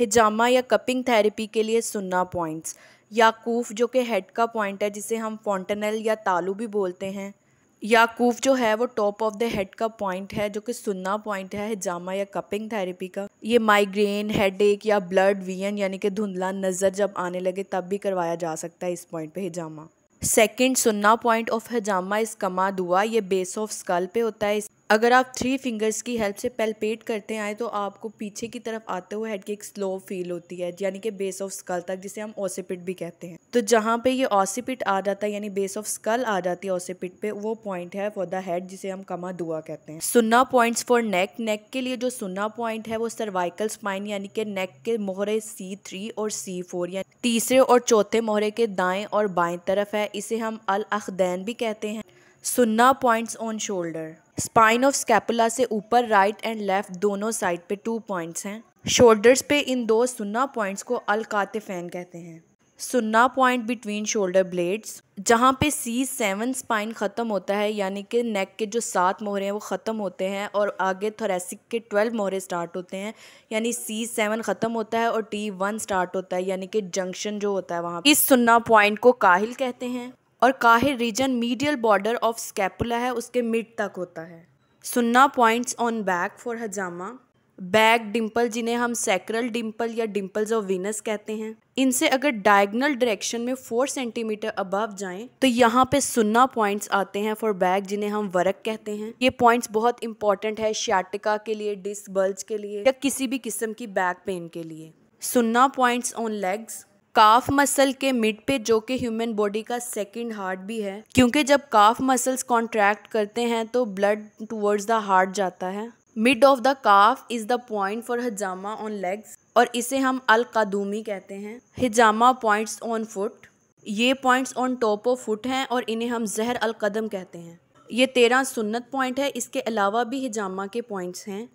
हिजामा या cupping therapy के लिए सुन्ना पॉइंट्स याकूफ जो कि हेड का पॉइंट है जिसे हम फॉन्टनल या तालू भी बोलते हैं याकूफ जो है वो टॉप ऑफ द हेड का पॉइंट है जो कि सुन्ना पॉइंट है हिजामा या कपिंग थेरेपी का ये माइग्रेन हेड एक या ब्लड वीन यानी कि धुंधला नज़र जब आने लगे तब भी करवाया जा सकता है इस पॉइंट पे हिजामा सेकंड सुन्ना पॉइंट ऑफ हजामा इस कमा दुआ ये बेस ऑफ स्कल पे होता है अगर आप थ्री फिंगर्स की हेल्प से पेलपेट करते आएँ तो आपको पीछे की तरफ आते हुए हेड की एक स्लो फील होती है यानी कि बेस ऑफ स्कल तक जिसे हम ओसीपिट भी कहते हैं तो जहाँ पे ये ओसिपिट आ जाता है यानी बेस ऑफ स्कल आ जाती है ओसिपिट पे वो पॉइंट है फॉर द हेड जिसे हम कमा दुआ कहते हैं सुन्ना पॉइंट्स फॉर नेक नेक के लिए जो सुन्ना पॉइंट है वो सर्वाइकल स्पाइन यानी कि नेक के मोहरे सी थ्री और सी फोर यानी तीसरे और चौथे मोहरे के दाएं और बाएं तरफ है इसे हम अल अखदैन भी कहते हैं सुन्ना points on shoulder spine of scapula से ऊपर राइट एंड लेफ्ट दोनों साइड पे टू पॉइंट्स हैं शोल्डर्स पे इन दो सुन्ना पॉइंट्स को फैन कहते हैं सुन्ना पॉइंट बिटवीन शोल्डर ब्लेड्स जहाँ पे सी सेवन स्पाइन ख़त्म होता है यानी कि नेक के जो सात मोहरे हैं वो ख़त्म होते हैं और आगे थोरेसिक के ट्वेल्व मोहरे स्टार्ट होते हैं यानी सी सेवन ख़त्म होता है और टी वन स्टार्ट होता है यानी कि जंक्शन जो होता है वहाँ इस सुन्ना पॉइंट को काहिल कहते हैं और काहिर region medial border of scapula है उसके मिड तक होता है सुन्ना पॉइंट्स ऑन बैक फॉर हजामा बैक डिम्पल जिन्हें हम सैक्रल डिम्पल या डिम्पल्स ऑफ वीनस कहते हैं इनसे अगर डायगनल डायरेक्शन में फोर सेंटीमीटर अबव जाएं तो यहाँ पे सुन्ना पॉइंट्स आते हैं फॉर बैक जिन्हें हम वर्क कहते हैं ये पॉइंट्स बहुत इंपॉर्टेंट है श्याटिका के लिए डिस्क बल्ज के लिए या किसी भी किस्म की बैक पेन के लिए सुन्ना points on legs calf muscle के मिड पे जो कि ह्यूमन बॉडी का सेकंड हार्ट भी है क्योंकि जब काफ मसल्स कॉन्ट्रैक्ट करते हैं तो ब्लड टूवर्ड्स द हार्ट जाता है mid of the calf is the point for हजामा ऑन लेग्स और इसे हम अल कादूमी कहते हैं हिजामा पॉइंट्स ऑन फुट ये points on top of foot हैं और इन्हें हम जहर अल कदम कहते हैं ये तेरह सुन्नत पॉइंट है इसके अलावा भी हिजामा के पॉइंट्स हैं